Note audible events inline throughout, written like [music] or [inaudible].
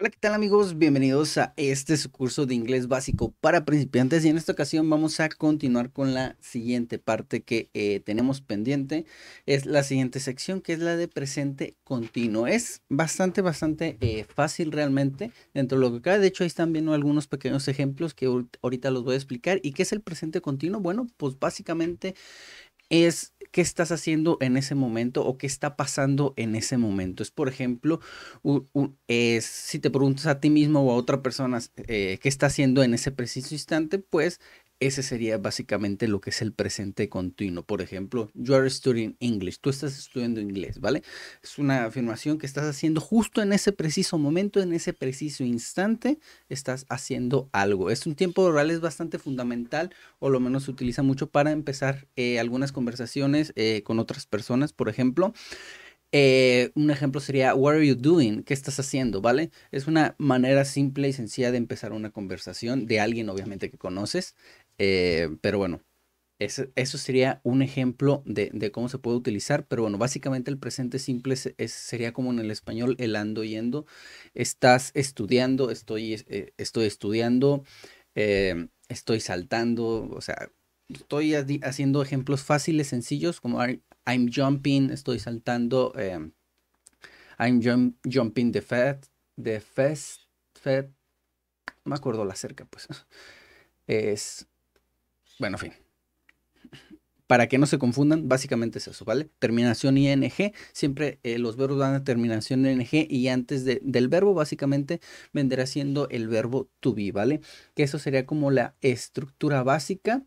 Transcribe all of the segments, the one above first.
Hola, ¿qué tal amigos? Bienvenidos a este curso de inglés básico para principiantes y en esta ocasión vamos a continuar con la siguiente parte que eh, tenemos pendiente. Es la siguiente sección que es la de presente continuo. Es bastante, bastante eh, fácil realmente dentro de lo que acá. De hecho, ahí están viendo algunos pequeños ejemplos que ahorita los voy a explicar. ¿Y qué es el presente continuo? Bueno, pues básicamente es qué estás haciendo en ese momento o qué está pasando en ese momento. Es, por ejemplo, si te preguntas a ti mismo o a otra persona eh, qué está haciendo en ese preciso instante, pues ese sería básicamente lo que es el presente continuo. Por ejemplo, you are studying English. Tú estás estudiando inglés, ¿vale? Es una afirmación que estás haciendo justo en ese preciso momento, en ese preciso instante, estás haciendo algo. Es un tiempo oral, es bastante fundamental, o lo menos se utiliza mucho para empezar eh, algunas conversaciones eh, con otras personas, por ejemplo. Eh, un ejemplo sería, What are you doing? ¿Qué estás haciendo? ¿Vale? Es una manera simple y sencilla de empezar una conversación de alguien, obviamente, que conoces. Eh, pero bueno, eso, sería un ejemplo de, cómo se puede utilizar. Pero bueno, básicamente el presente simple sería como en el español, el ando yendo. Estás estudiando, estoy, eh, estoy estudiando, eh, estoy saltando, o sea, estoy haciendo ejemplos fáciles, sencillos, como I'm jumping, estoy saltando, em, I'm jumping the fed, the fest, me acuerdo la cerca, pues. [laughs] Es, bueno, fin. Para que no se confundan, básicamente es eso, ¿vale? Terminación ing, siempre eh, los verbos van a terminación ing y antes del verbo básicamente vendrá siendo el verbo to be, ¿vale? Que eso sería como la estructura básica,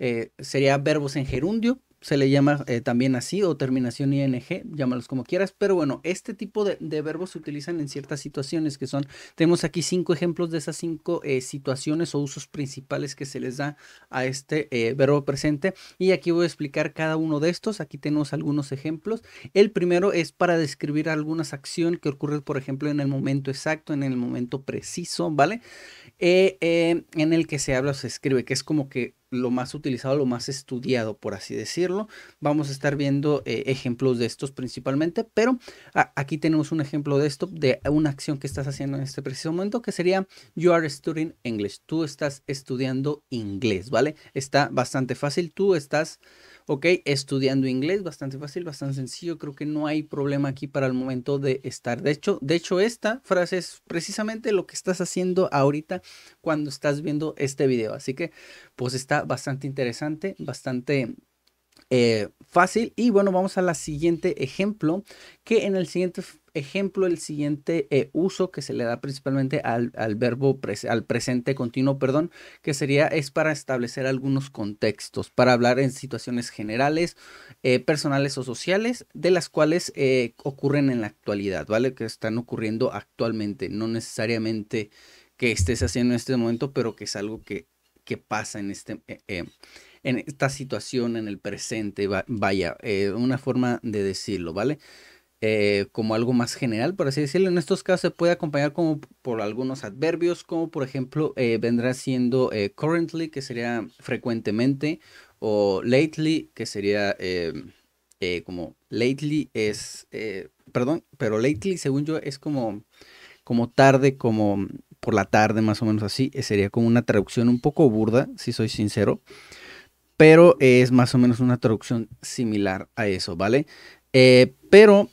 eh, sería verbos en gerundio, se le llama eh, también así o terminación ing, llámalos como quieras, pero bueno, este tipo de, verbos se utilizan en ciertas situaciones que son, tenemos aquí cinco ejemplos de esas cinco eh, situaciones o usos principales que se les da a este eh, verbo presente y aquí voy a explicar cada uno de estos, aquí tenemos algunos ejemplos, el primero es para describir algunas acciones que ocurren por ejemplo en el momento exacto, en el momento preciso, ¿vale? en el que se habla o se escribe, que es como que lo más utilizado, lo más estudiado, por así decirlo. Vamos a estar viendo eh, ejemplos de estos principalmente, pero aquí tenemos un ejemplo de esto, de una acción que estás haciendo en este preciso momento, que sería You are studying English. Tú estás estudiando inglés, ¿vale? Está bastante fácil. Tú estás Ok, estudiando inglés, bastante fácil, bastante sencillo. Creo que no hay problema aquí para el momento de estar. De hecho, de hecho, esta frase es precisamente lo que estás haciendo ahorita cuando estás viendo este video. Así que, pues está bastante interesante, bastante eh, fácil. Y bueno, vamos a la siguiente ejemplo, que en el siguiente ejemplo el siguiente eh, uso que se le da principalmente al, al verbo, al presente continuo, perdón, que sería es para establecer algunos contextos, para hablar en situaciones generales, eh, personales o sociales, de las cuales eh, ocurren en la actualidad, ¿vale? Que están ocurriendo actualmente, no necesariamente que estés haciendo en este momento, pero que es algo que, que pasa en este eh, en esta situación, en el presente, vaya, una forma de decirlo, ¿vale? Eh, como algo más general, por así decirlo. En estos casos se puede acompañar como por algunos adverbios, como por ejemplo eh, vendrá siendo eh, currently, que sería frecuentemente, o lately, que sería como lately es, perdón, pero lately según yo es como, como tarde, como por la tarde más o menos así, sería como una traducción un poco burda, si soy sincero. Pero es más o menos una traducción similar a eso, ¿vale? pero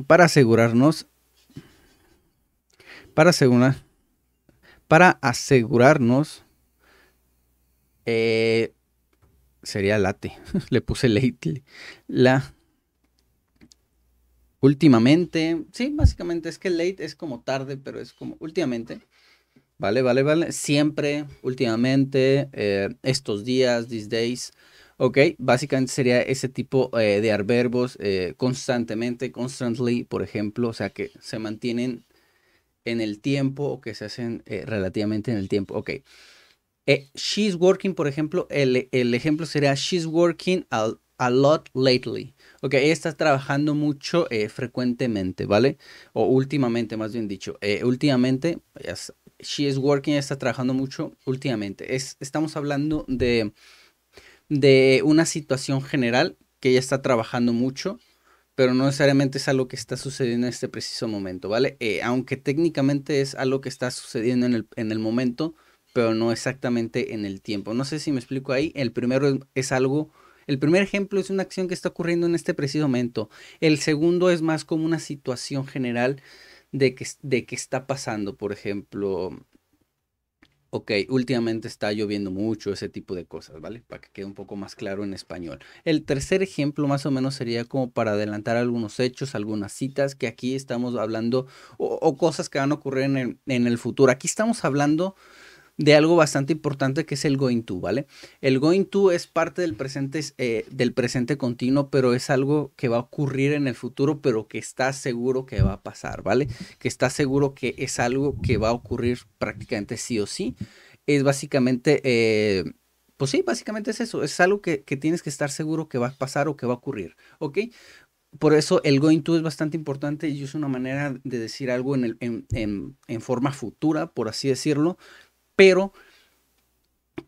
para, asegurarnos, para asegurar, para asegurarnos, eh, sería late, [laughs] le puse late, la últimamente, sí, básicamente es que late es como tarde, pero es como últimamente. Vale, vale, vale. Siempre, últimamente, eh, estos días, these days. ¿ok? Básicamente sería ese tipo eh, de adverbos eh, constantemente, constantly, por ejemplo, o sea, que se mantienen en el tiempo o que se hacen eh, relativamente en el tiempo, ¿ok? Eh, she's working, por ejemplo, el, el ejemplo sería she's working a, a, lot lately. Ok, ella está trabajando mucho frecuentemente, ¿vale? O últimamente, más bien dicho. últimamente, she is working, está trabajando mucho últimamente. estamos hablando de de una situación general que ella está trabajando mucho, pero no necesariamente es algo que está sucediendo en este preciso momento, ¿vale? Eh, aunque técnicamente es algo que está sucediendo en el, en el momento, pero no exactamente en el tiempo. No sé si me explico ahí. El primero es, algo... El primer ejemplo es una acción que está ocurriendo en este preciso momento. El segundo es más como una situación general de que, de que está pasando. Por ejemplo, ok, últimamente está lloviendo mucho, ese tipo de cosas, ¿vale? Para que quede un poco más claro en español. El tercer ejemplo más o menos sería como para adelantar algunos hechos, algunas citas que aquí estamos hablando o, cosas que van a ocurrir en en el futuro. Aquí estamos hablando de algo bastante importante que es el going to, ¿vale? El going to es parte del presente, eh, del presente continuo, pero es algo que va a ocurrir en el futuro, pero que está seguro que va a pasar, ¿vale? Que está seguro que es algo que va a ocurrir prácticamente sí o sí. Es básicamente... Eh, pues sí, básicamente es eso, es algo que, tienes que estar seguro que va a pasar o que va a ocurrir, ¿ok? por eso el going to es bastante importante y es una manera de decir algo en, el, en, en, en, forma futura, por así decirlo, pero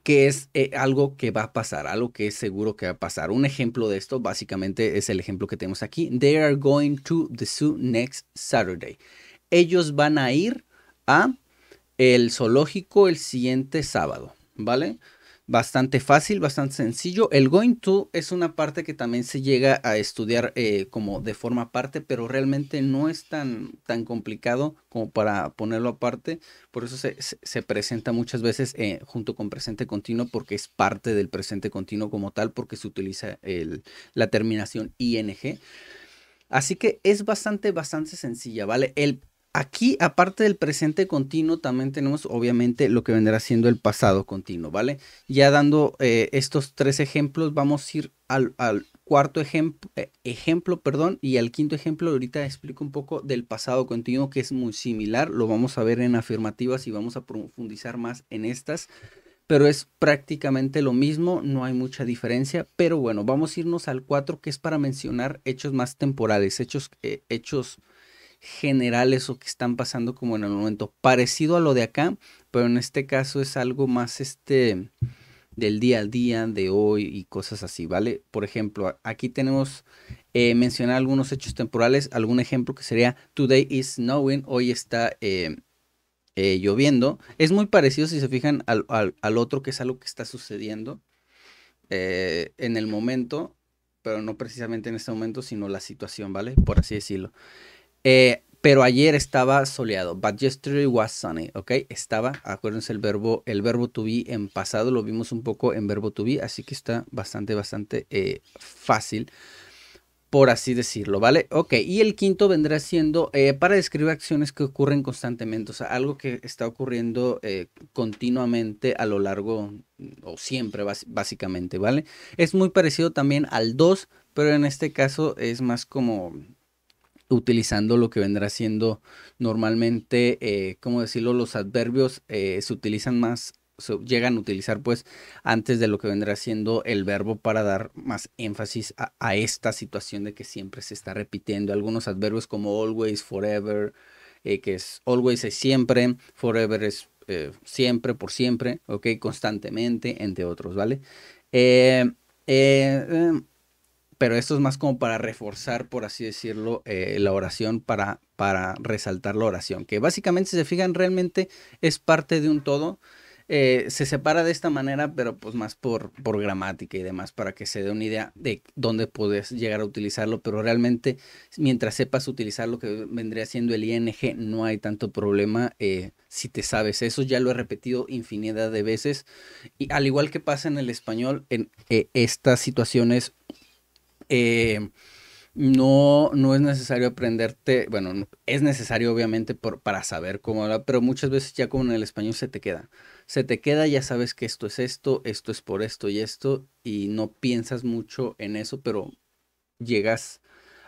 que es eh, algo que va a pasar, algo que es seguro que va a pasar. Un ejemplo de esto básicamente es el ejemplo que tenemos aquí. They are going to the zoo next Saturday. Ellos van a ir a el zoológico el siguiente sábado, ¿vale? bastante fácil, bastante sencillo. El going to es una parte que también se llega a estudiar eh, como de forma aparte, pero realmente no es tan, tan complicado como para ponerlo aparte. Por eso se, presenta muchas veces eh, junto con presente continuo, porque es parte del presente continuo como tal, porque se utiliza la terminación ing. Así que es bastante, bastante sencilla, ¿vale? El aquí, aparte del presente continuo, también tenemos obviamente lo que vendrá siendo el pasado continuo, ¿vale? Ya dando eh, estos tres ejemplos, vamos a ir al, cuarto ejemplo, eh, ejemplo, perdón, y al quinto ejemplo, ahorita explico un poco del pasado continuo, que es muy similar, lo vamos a ver en afirmativas y vamos a profundizar más en estas. Pero es prácticamente lo mismo, no hay mucha diferencia. Pero bueno, vamos a irnos al cuatro que es para mencionar hechos más temporales, hechos, eh, hechos generales o que están pasando como en el momento. Parecido a lo de acá, pero en este caso es algo más este del día a día, de hoy y cosas así, ¿vale? Por ejemplo, aquí tenemos eh, mencionar algunos hechos temporales, algún ejemplo que sería Today is snowing, hoy está eh, eh, lloviendo. Es muy parecido, si se fijan, al, al otro, que es algo que está sucediendo en el momento, pero no precisamente en este momento, sino la situación, ¿vale? Por así decirlo. Eh, pero ayer estaba soleado. But yesterday was sunny, ¿ok? Estaba, acuérdense el verbo, el verbo to be en pasado, lo vimos un poco en verbo to be, así que está bastante, bastante eh, fácil, por así decirlo, ¿vale? Ok, y el quinto vendrá siendo eh, para describir acciones que ocurren constantemente, o sea, algo que está ocurriendo continuamente a lo largo, o siempre, básicamente, ¿vale? Es muy parecido también al 2, pero en este caso es más como utilizando lo que vendrá siendo normalmente, eh, ¿cómo decirlo? Los adverbios eh, se utilizan más, se llegan a utilizar pues antes de lo que vendrá siendo el verbo para dar más énfasis a, esta situación de que siempre se está repitiendo. Algunos adverbios como always, forever, eh, que es always es siempre, forever es siempre, por siempre, ok, constantemente, entre otros, ¿vale? eh, em, pero esto es más como para reforzar, por así decirlo, eh, la oración, para, para resaltar la oración, que básicamente, si se fijan, realmente es parte de un todo. Eh, se separa de esta manera, pero pues más por, por gramática y demás, para que se dé una idea de dónde puedes llegar a utilizarlo, pero realmente mientras sepas utilizar lo que vendría siendo el ING, no hay tanto problema eh, si te sabes eso, ya lo he repetido infinidad de veces, y al igual que pasa en el español, en estas situaciones eh, no, no es necesario aprenderte, bueno, es necesario obviamente por, para saber cómo hablar, pero muchas veces ya como en el español se te queda. Se te queda, ya sabes que esto es esto, esto es por esto y esto, y no piensas mucho en eso, pero llegas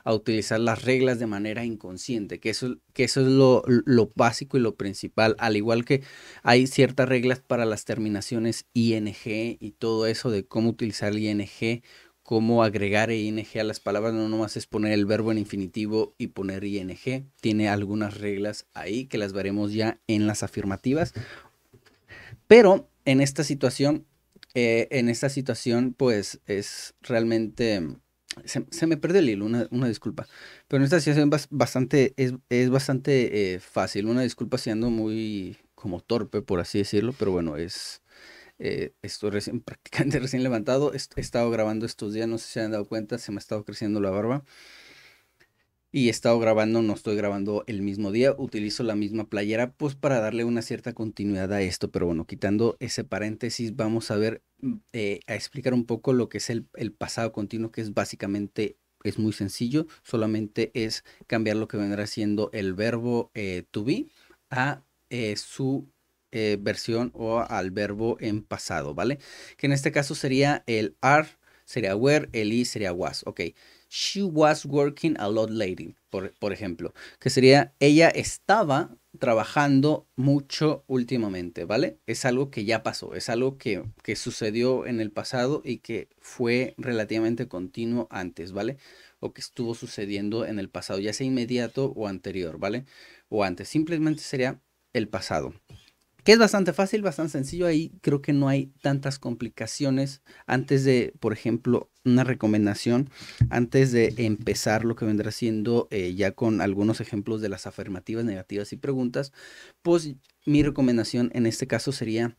a utilizar las reglas de manera inconsciente, que eso, que eso es lo, lo, básico y lo principal, al igual que hay ciertas reglas para las terminaciones ING y todo eso de cómo utilizar el ING, cómo agregar ing a las palabras, no nomás es poner el verbo en infinitivo y poner ing. Tiene algunas reglas ahí que las veremos ya en las afirmativas. Pero en esta situación, eh, en esta situación, pues es realmente... Se, me perdió el hilo, una, disculpa. Pero en esta situación bastante, es, bastante eh, fácil. Una disculpa siendo muy como torpe, por así decirlo, pero bueno, es, eh, estoy recién, [laughs] prácticamente recién levantado. he estado grabando estos días, no sé si se han dado cuenta, se me ha estado creciendo la barba. Y he estado grabando, no estoy grabando el mismo día, utilizo la misma playera pues para darle una cierta continuidad a esto. Pero bueno, quitando ese paréntesis, vamos a ver, mm, eh, a explicar un poco lo que es el, pasado continuo, que es básicamente es muy sencillo, solamente es cambiar lo que vendrá siendo el verbo eh, to be a su eh, versión o al verbo en pasado, ¿vale? Que en este caso sería el are, sería "where", el i sería was, ok. She was working a lot lately, por, por ejemplo, que sería ella estaba trabajando mucho últimamente, ¿vale? Es algo que ya pasó, es algo que, que sucedió en el pasado y que fue relativamente continuo antes, ¿vale? o que estuvo sucediendo en el pasado, ya sea inmediato o anterior, ¿vale? O antes, simplemente sería el pasado que es bastante fácil, bastante sencillo. Ahí creo que no hay tantas complicaciones. Antes de, por ejemplo, una recomendación, antes de empezar lo que vendrá siendo eh, ya con algunos ejemplos de las afirmativas, negativas y preguntas, pues mi recomendación en este caso sería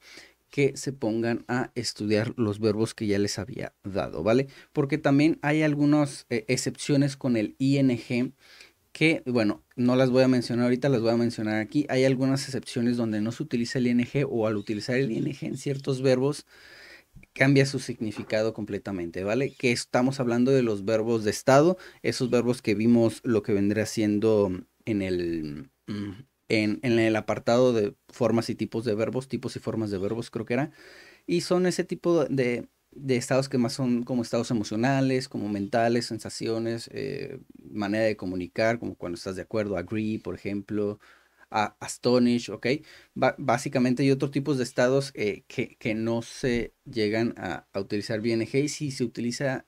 que se pongan a estudiar los verbos que ya les había dado, ¿vale? Porque también hay algunas eh, excepciones con el ING que, bueno, no las voy a mencionar ahorita, las voy a mencionar aquí. Hay algunas excepciones donde no se utiliza el ing o al utilizar el ing en ciertos verbos cambia su significado completamente, ¿vale? Que estamos hablando de los verbos de estado, esos verbos que vimos lo que vendría siendo en el, mm, en, en el apartado de formas y tipos de verbos, tipos y formas de verbos creo que era, y son ese tipo de, de estados que más son como estados emocionales, como mentales, sensaciones, eh, manera de comunicar, como cuando estás de acuerdo, agree, por ejemplo, a, astonish, ¿ok? básicamente hay otros tipos de estados eh, que, no se llegan a, utilizar BNG y si se utiliza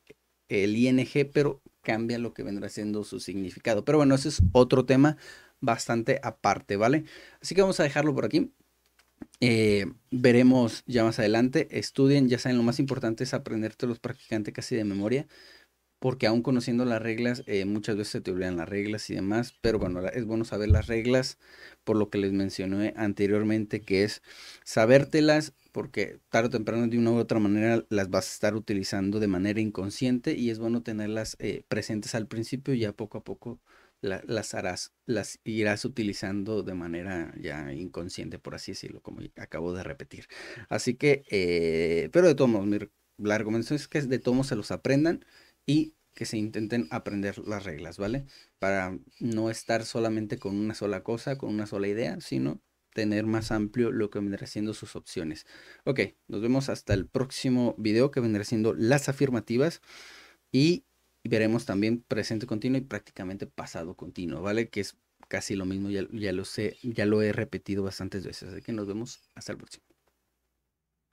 el ING, pero cambia lo que vendrá siendo su significado. Pero bueno, ese es otro tema bastante aparte, ¿vale? Así que vamos a dejarlo por aquí. Eh, veremos ya más adelante. Estudien, ya saben, lo más importante es los practicantes casi de memoria, porque aún conociendo las reglas, eh, muchas veces se te olvidan las reglas y demás, pero bueno, es bueno saber las reglas, por lo que les mencioné anteriormente, que es sabértelas, porque tarde o temprano de una u otra manera las vas a estar utilizando de manera inconsciente y es bueno tenerlas eh, presentes al principio y ya poco a poco las harás, las irás utilizando de manera ya inconsciente, por así decirlo, como acabo de repetir. Así que, eh, pero de todos modos, la recomendación es que de todos se los aprendan y que se intenten aprender las reglas, ¿vale? Para no estar solamente con una sola cosa, con una sola idea, sino tener más amplio lo que vendrá siendo sus opciones. Ok, nos vemos hasta el próximo video que vendrá siendo las afirmativas y y veremos también presente continuo y prácticamente pasado continuo, ¿vale? Que es casi lo mismo, ya, ya lo sé, ya lo he repetido bastantes veces. Así que nos vemos hasta el próximo.